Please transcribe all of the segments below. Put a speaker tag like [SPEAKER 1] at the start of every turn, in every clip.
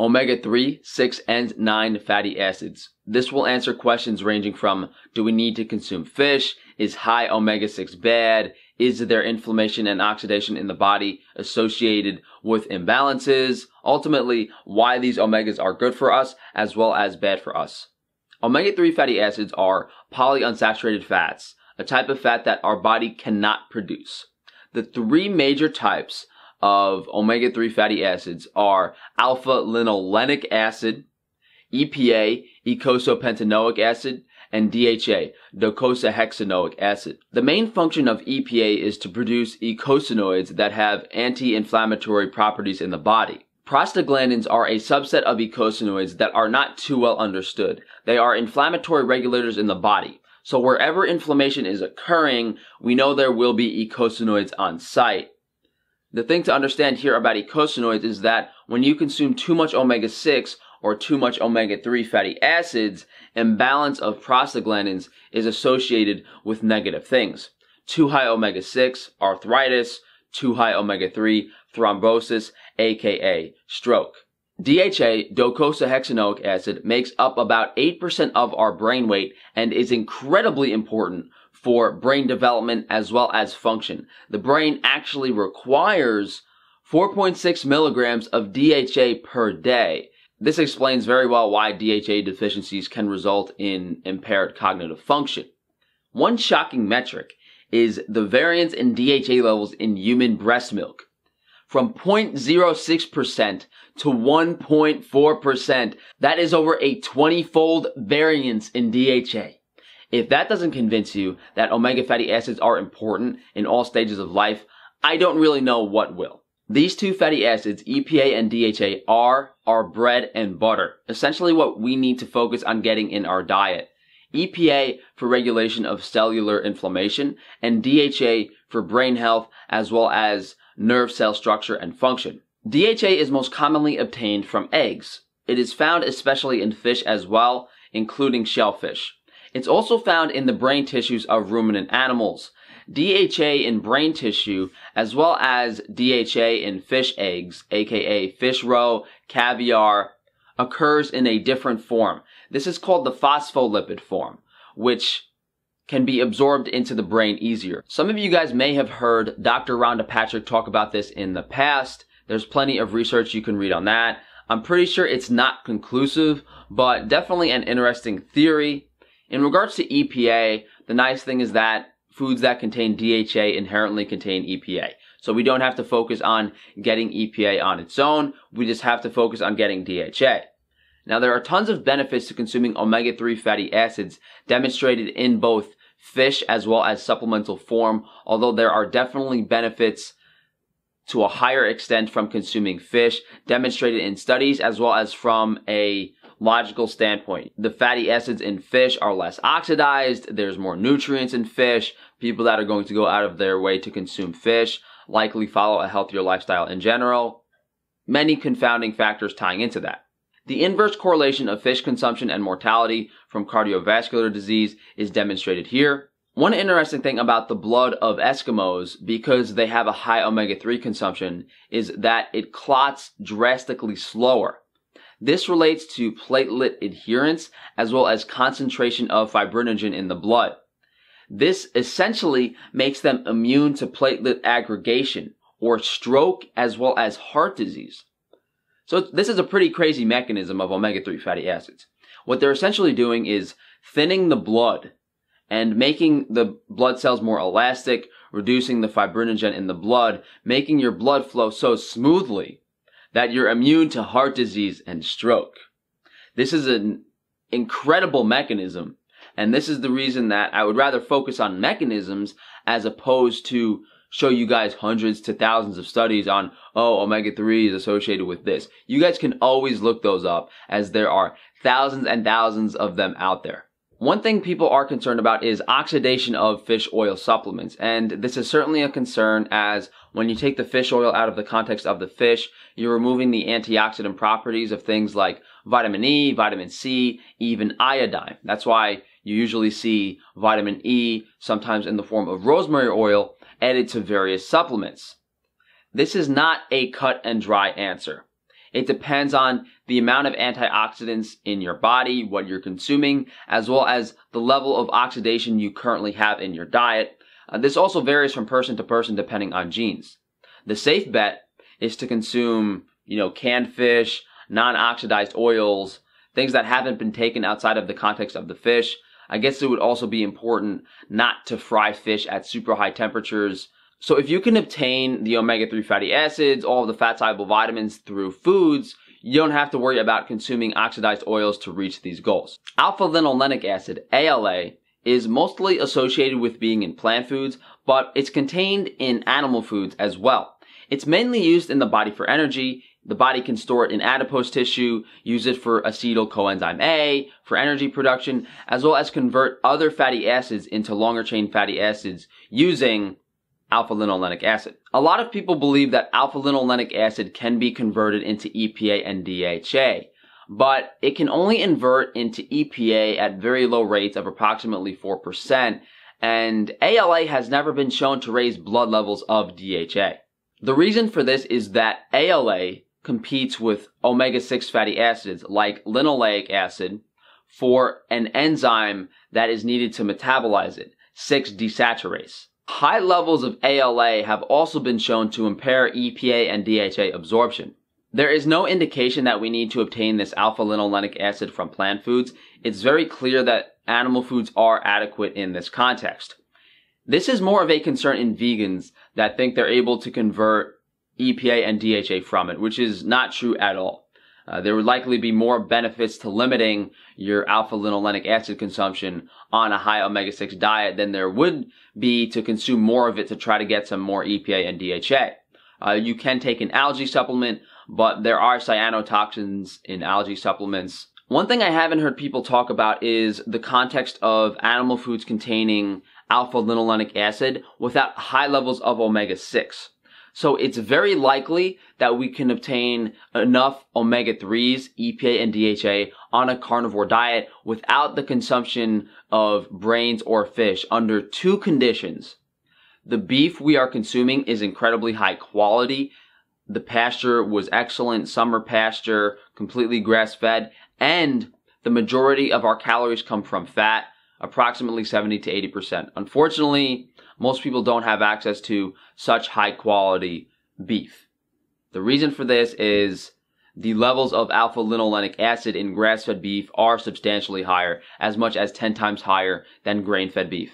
[SPEAKER 1] omega 3, 6, and 9 fatty acids. This will answer questions ranging from do we need to consume fish? Is high omega 6 bad? Is there inflammation and oxidation in the body associated with imbalances? Ultimately, why these omegas are good for us as well as bad for us. Omega 3 fatty acids are polyunsaturated fats, a type of fat that our body cannot produce. The three major types of omega 3 fatty acids are alpha linolenic acid, EPA, eicosapentaenoic acid, and DHA, docosahexaenoic acid. The main function of EPA is to produce eicosanoids that have anti-inflammatory properties in the body. Prostaglandins are a subset of eicosanoids that are not too well understood. They are inflammatory regulators in the body. So wherever inflammation is occurring, we know there will be eicosanoids on site. The thing to understand here about eicosanoids is that when you consume too much omega-6 or too much omega-3 fatty acids, imbalance of prostaglandins is associated with negative things. Too high omega-6, arthritis, too high omega-3, thrombosis, aka stroke. DHA, docosahexaenoic acid, makes up about 8% of our brain weight and is incredibly important for brain development as well as function. The brain actually requires 4.6 milligrams of DHA per day. This explains very well why DHA deficiencies can result in impaired cognitive function. One shocking metric is the variance in DHA levels in human breast milk from 0.06% to 1.4%. That is over a 20 fold variance in DHA. If that doesn't convince you that omega fatty acids are important in all stages of life, I don't really know what will. These two fatty acids, EPA and DHA, are our bread and butter, essentially what we need to focus on getting in our diet. EPA for regulation of cellular inflammation and DHA for brain health as well as nerve cell structure and function. DHA is most commonly obtained from eggs. It is found especially in fish as well, including shellfish. It's also found in the brain tissues of ruminant animals. DHA in brain tissue, as well as DHA in fish eggs, aka fish roe, caviar, occurs in a different form. This is called the phospholipid form, which can be absorbed into the brain easier. Some of you guys may have heard Dr. Rhonda Patrick talk about this in the past. There's plenty of research you can read on that. I'm pretty sure it's not conclusive, but definitely an interesting theory in regards to EPA, the nice thing is that foods that contain DHA inherently contain EPA. So we don't have to focus on getting EPA on its own. We just have to focus on getting DHA. Now there are tons of benefits to consuming omega-3 fatty acids demonstrated in both fish as well as supplemental form, although there are definitely benefits to a higher extent from consuming fish demonstrated in studies as well as from a logical standpoint. The fatty acids in fish are less oxidized, there's more nutrients in fish. People that are going to go out of their way to consume fish likely follow a healthier lifestyle in general. Many confounding factors tying into that. The inverse correlation of fish consumption and mortality from cardiovascular disease is demonstrated here. One interesting thing about the blood of Eskimos, because they have a high omega 3 consumption, is that it clots drastically slower this relates to platelet adherence as well as concentration of fibrinogen in the blood. This essentially makes them immune to platelet aggregation or stroke as well as heart disease. So this is a pretty crazy mechanism of omega-3 fatty acids. What they're essentially doing is thinning the blood and making the blood cells more elastic, reducing the fibrinogen in the blood, making your blood flow so smoothly that you're immune to heart disease and stroke. This is an incredible mechanism. And this is the reason that I would rather focus on mechanisms as opposed to show you guys hundreds to thousands of studies on, oh, omega-3 is associated with this. You guys can always look those up as there are thousands and thousands of them out there. One thing people are concerned about is oxidation of fish oil supplements, and this is certainly a concern as when you take the fish oil out of the context of the fish, you're removing the antioxidant properties of things like vitamin E, vitamin C, even iodine. That's why you usually see vitamin E, sometimes in the form of rosemary oil, added to various supplements. This is not a cut and dry answer. It depends on the amount of antioxidants in your body, what you're consuming, as well as the level of oxidation you currently have in your diet. Uh, this also varies from person to person depending on genes. The safe bet is to consume, you know, canned fish, non-oxidized oils, things that haven't been taken outside of the context of the fish. I guess it would also be important not to fry fish at super high temperatures. So if you can obtain the omega-3 fatty acids, all of the fat-soluble vitamins through foods, you don't have to worry about consuming oxidized oils to reach these goals. Alpha linolenic acid, ALA, is mostly associated with being in plant foods, but it's contained in animal foods as well. It's mainly used in the body for energy. The body can store it in adipose tissue, use it for acetyl coenzyme A, for energy production, as well as convert other fatty acids into longer chain fatty acids using alpha linolenic acid. A lot of people believe that alpha linolenic acid can be converted into EPA and DHA, but it can only invert into EPA at very low rates of approximately 4%, and ALA has never been shown to raise blood levels of DHA. The reason for this is that ALA competes with omega-6 fatty acids like linoleic acid for an enzyme that is needed to metabolize it, 6-desaturase. High levels of ALA have also been shown to impair EPA and DHA absorption. There is no indication that we need to obtain this alpha linolenic acid from plant foods. It's very clear that animal foods are adequate in this context. This is more of a concern in vegans that think they're able to convert EPA and DHA from it, which is not true at all. Uh, there would likely be more benefits to limiting your alpha linolenic acid consumption on a high omega 6 diet than there would be to consume more of it to try to get some more EPA and DHA. Uh, you can take an algae supplement, but there are cyanotoxins in algae supplements. One thing I haven't heard people talk about is the context of animal foods containing alpha linolenic acid without high levels of omega 6. So it's very likely that we can obtain enough omega-3s, EPA and DHA on a carnivore diet without the consumption of brains or fish under two conditions. The beef we are consuming is incredibly high quality. The pasture was excellent, summer pasture, completely grass fed, and the majority of our calories come from fat, approximately 70 to 80%. Unfortunately, most people don't have access to such high quality beef. The reason for this is the levels of alpha linolenic acid in grass fed beef are substantially higher, as much as 10 times higher than grain fed beef.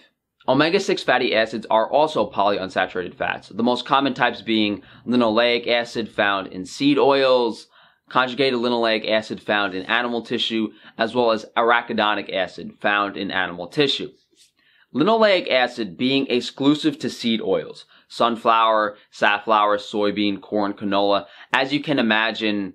[SPEAKER 1] Omega 6 fatty acids are also polyunsaturated fats, the most common types being linoleic acid found in seed oils, conjugated linoleic acid found in animal tissue, as well as arachidonic acid found in animal tissue. Linoleic acid being exclusive to seed oils, sunflower, safflower, soybean, corn, canola. As you can imagine,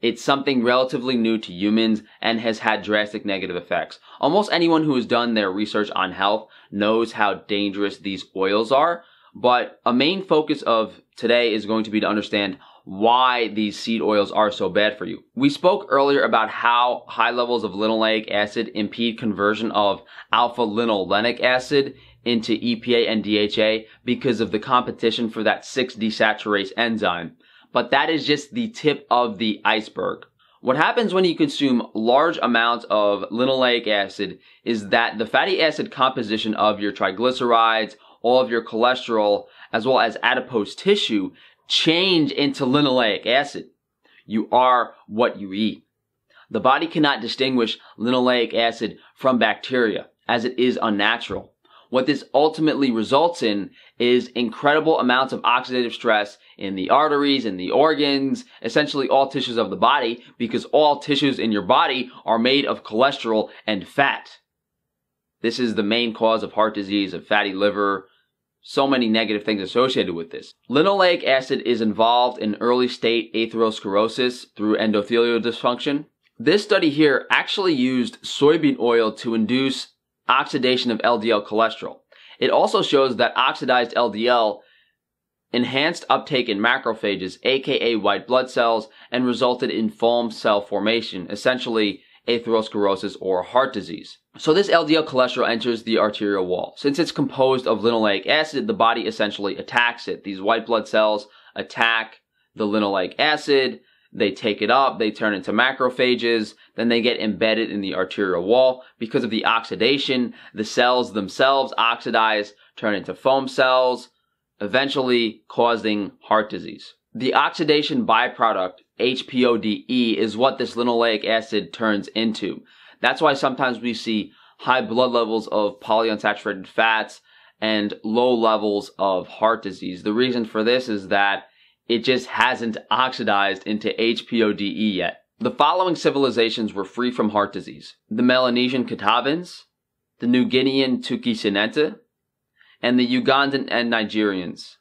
[SPEAKER 1] it's something relatively new to humans and has had drastic negative effects. Almost anyone who has done their research on health knows how dangerous these oils are. But a main focus of today is going to be to understand why these seed oils are so bad for you. We spoke earlier about how high levels of linoleic acid impede conversion of alpha linolenic acid into EPA and DHA because of the competition for that 6 desaturase enzyme. But that is just the tip of the iceberg. What happens when you consume large amounts of linoleic acid is that the fatty acid composition of your triglycerides, all of your cholesterol as well as adipose tissue change into linoleic acid. You are what you eat. The body cannot distinguish linoleic acid from bacteria as it is unnatural. What this ultimately results in is incredible amounts of oxidative stress in the arteries, in the organs, essentially all tissues of the body, because all tissues in your body are made of cholesterol and fat. This is the main cause of heart disease, of fatty liver, so many negative things associated with this. Linoleic acid is involved in early state atherosclerosis through endothelial dysfunction. This study here actually used soybean oil to induce oxidation of LDL cholesterol. It also shows that oxidized LDL enhanced uptake in macrophages, aka white blood cells, and resulted in foam cell formation, essentially atherosclerosis, or heart disease. So this LDL cholesterol enters the arterial wall. Since it's composed of linoleic acid, the body essentially attacks it. These white blood cells attack the linoleic acid, they take it up, they turn into macrophages, then they get embedded in the arterial wall. Because of the oxidation, the cells themselves oxidize, turn into foam cells, eventually causing heart disease. The oxidation byproduct HPODE is what this linoleic acid turns into. That's why sometimes we see high blood levels of polyunsaturated fats and low levels of heart disease. The reason for this is that it just hasn't oxidized into HPODE yet. The following civilizations were free from heart disease. The Melanesian Catawbans, the New Guinean Tukisinenta, and the Ugandan and Nigerians.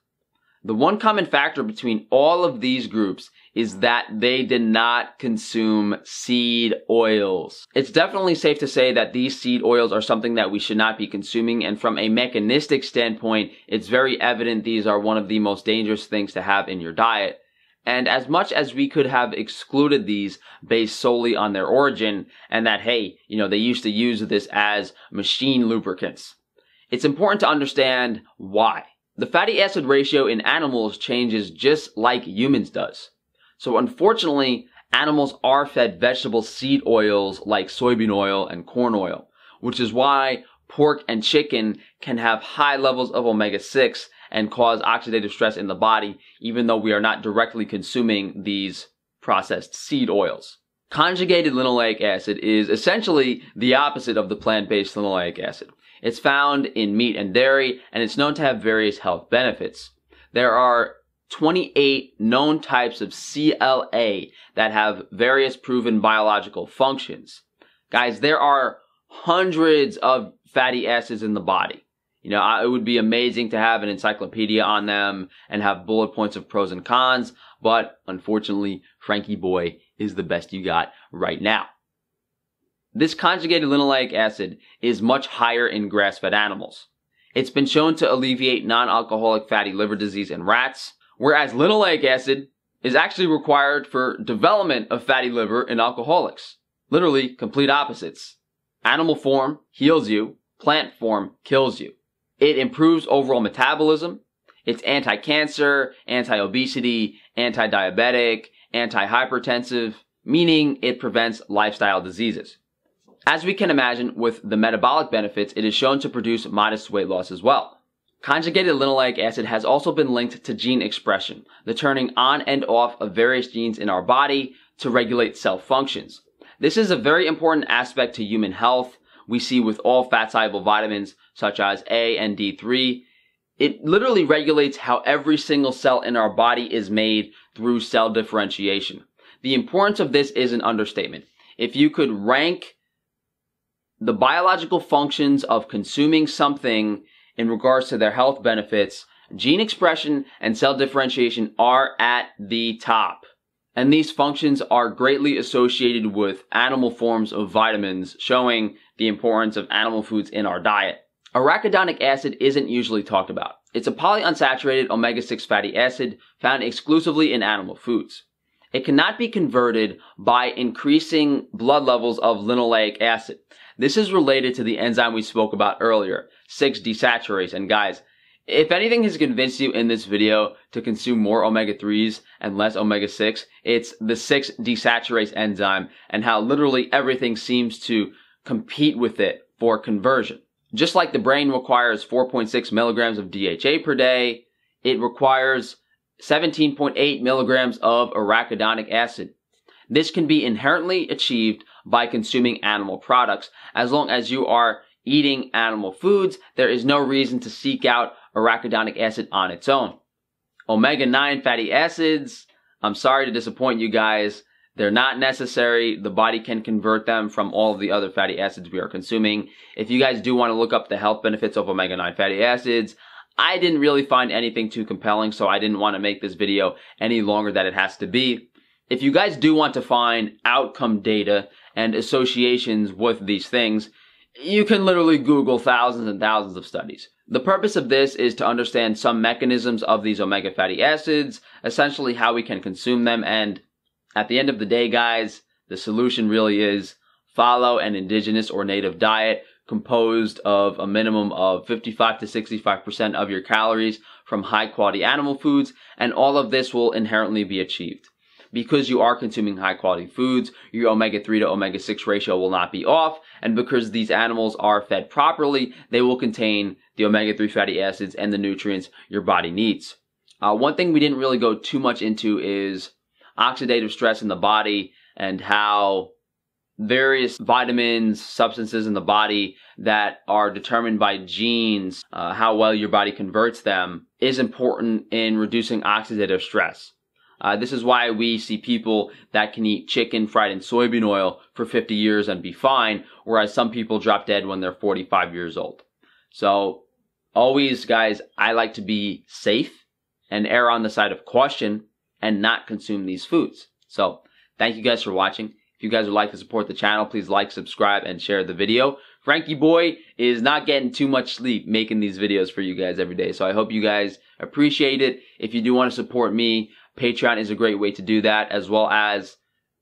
[SPEAKER 1] The one common factor between all of these groups is that they did not consume seed oils. It's definitely safe to say that these seed oils are something that we should not be consuming. And from a mechanistic standpoint, it's very evident these are one of the most dangerous things to have in your diet. And as much as we could have excluded these based solely on their origin and that, hey, you know, they used to use this as machine lubricants, it's important to understand why. The fatty acid ratio in animals changes just like humans does. So unfortunately, animals are fed vegetable seed oils like soybean oil and corn oil, which is why pork and chicken can have high levels of omega-6 and cause oxidative stress in the body, even though we are not directly consuming these processed seed oils. Conjugated linoleic acid is essentially the opposite of the plant-based linoleic acid. It's found in meat and dairy, and it's known to have various health benefits. There are 28 known types of CLA that have various proven biological functions. Guys, there are hundreds of fatty acids in the body. You know, it would be amazing to have an encyclopedia on them and have bullet points of pros and cons, but unfortunately, Frankie Boy is the best you got right now. This conjugated linoleic acid is much higher in grass-fed animals. It's been shown to alleviate non-alcoholic fatty liver disease in rats, whereas linoleic acid is actually required for development of fatty liver in alcoholics. Literally complete opposites. Animal form heals you, plant form kills you. It improves overall metabolism. It's anti-cancer, anti-obesity, anti-diabetic, anti-hypertensive, meaning it prevents lifestyle diseases. As we can imagine with the metabolic benefits, it is shown to produce modest weight loss as well. Conjugated linoleic acid has also been linked to gene expression, the turning on and off of various genes in our body to regulate cell functions. This is a very important aspect to human health. We see with all fat-soluble vitamins such as A and D3, it literally regulates how every single cell in our body is made through cell differentiation. The importance of this is an understatement. If you could rank the biological functions of consuming something in regards to their health benefits, gene expression and cell differentiation are at the top. And these functions are greatly associated with animal forms of vitamins, showing the importance of animal foods in our diet. Arachidonic acid isn't usually talked about. It's a polyunsaturated omega-6 fatty acid found exclusively in animal foods. It cannot be converted by increasing blood levels of linoleic acid. This is related to the enzyme we spoke about earlier, 6-desaturase. And guys, if anything has convinced you in this video to consume more omega-3s and less omega-6, it's the 6-desaturase enzyme and how literally everything seems to compete with it for conversion. Just like the brain requires 4.6 milligrams of DHA per day, it requires 17.8 milligrams of arachidonic acid. This can be inherently achieved by consuming animal products. As long as you are eating animal foods, there is no reason to seek out arachidonic acid on its own. Omega-9 fatty acids, I'm sorry to disappoint you guys. They're not necessary. The body can convert them from all of the other fatty acids we are consuming. If you guys do want to look up the health benefits of omega-9 fatty acids, I didn't really find anything too compelling, so I didn't want to make this video any longer than it has to be. If you guys do want to find outcome data and associations with these things, you can literally Google thousands and thousands of studies. The purpose of this is to understand some mechanisms of these omega fatty acids, essentially how we can consume them, and at the end of the day, guys, the solution really is follow an indigenous or native diet composed of a minimum of 55 to 65% of your calories from high quality animal foods, and all of this will inherently be achieved because you are consuming high quality foods, your omega-3 to omega-6 ratio will not be off. And because these animals are fed properly, they will contain the omega-3 fatty acids and the nutrients your body needs. Uh, one thing we didn't really go too much into is oxidative stress in the body and how various vitamins, substances in the body that are determined by genes, uh, how well your body converts them, is important in reducing oxidative stress. Uh, this is why we see people that can eat chicken fried in soybean oil for 50 years and be fine, whereas some people drop dead when they're 45 years old. So always, guys, I like to be safe and err on the side of caution and not consume these foods. So thank you guys for watching. If you guys would like to support the channel, please like, subscribe, and share the video. Frankie Boy is not getting too much sleep making these videos for you guys every day. So I hope you guys appreciate it. If you do want to support me, Patreon is a great way to do that as well as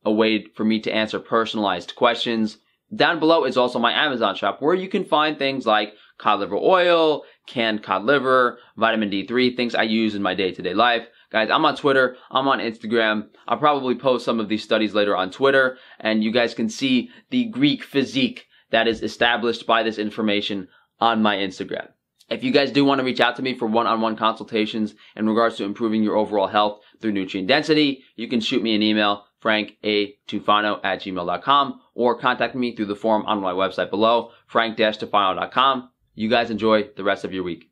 [SPEAKER 1] a way for me to answer personalized questions. Down below is also my Amazon shop where you can find things like cod liver oil, canned cod liver, vitamin D3, things I use in my day-to-day life. Guys, I'm on Twitter, I'm on Instagram. I'll probably post some of these studies later on Twitter and you guys can see the Greek physique that is established by this information on my Instagram. If you guys do want to reach out to me for one-on-one consultations in regards to improving your overall health through nutrient density, you can shoot me an email, frankatufano at gmail.com, or contact me through the form on my website below, frank-tufano.com. You guys enjoy the rest of your week.